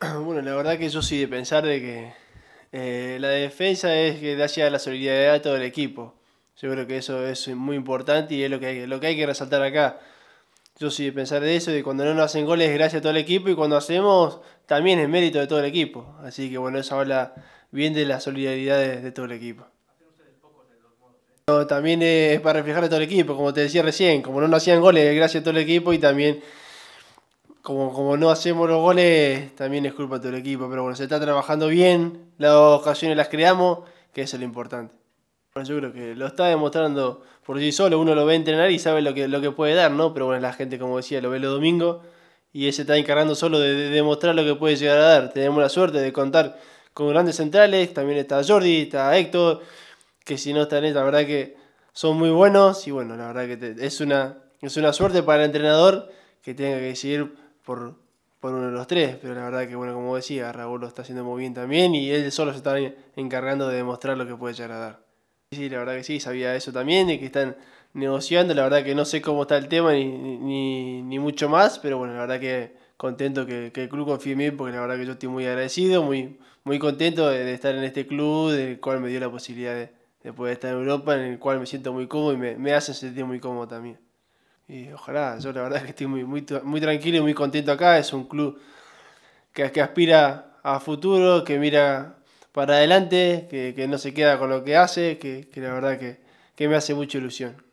Bueno, la verdad que yo sí de pensar de que eh, la defensa es que da la solidaridad de todo el equipo. Yo creo que eso es muy importante y es lo que hay, lo que, hay que resaltar acá. Yo sí de pensar de eso, de cuando no nos hacen goles es gracias a todo el equipo y cuando hacemos también es mérito de todo el equipo. Así que bueno, eso habla bien de la solidaridad de, todo el equipo. No, también es para reflejar a todo el equipo, como te decía recién, como no nos hacían goles es gracias a todo el equipo y también como, no hacemos los goles, también es culpa de todo el equipo. Pero bueno, se está trabajando bien, las ocasiones las creamos, que es lo importante. Bueno, yo creo que lo está demostrando por sí solo, uno lo ve entrenar y sabe lo que, lo que puede dar, ¿no? Pero bueno, la gente, como decía, lo ve los domingos y él se está encargando solo de demostrar lo que puede llegar a dar. Tenemos la suerte de contar con grandes centrales, también está Jordi, está Héctor, que si no están, la verdad que son muy buenos y bueno, la verdad que es, una, es una suerte para el entrenador que tenga que decidir por, uno de los tres, pero la verdad que, bueno, como decía, Raúl lo está haciendo muy bien también y él solo se está encargando de demostrar lo que puede llegar a dar. Sí, la verdad que sí, sabía eso también, y que están negociando, la verdad que no sé cómo está el tema ni, mucho más, pero bueno, la verdad que contento que, el club confíe en mí, porque la verdad que yo estoy muy agradecido, muy, muy contento de, estar en este club, del cual me dio la posibilidad de, poder estar en Europa, en el cual me siento muy cómodo y me, me hacen sentir muy cómodo también. Y ojalá, yo la verdad que estoy muy, muy, tranquilo y muy contento acá. Es un club que, que aspira a futuro, que mira para adelante, que, no se queda con lo que hace, que, la verdad que, que me hace mucha ilusión.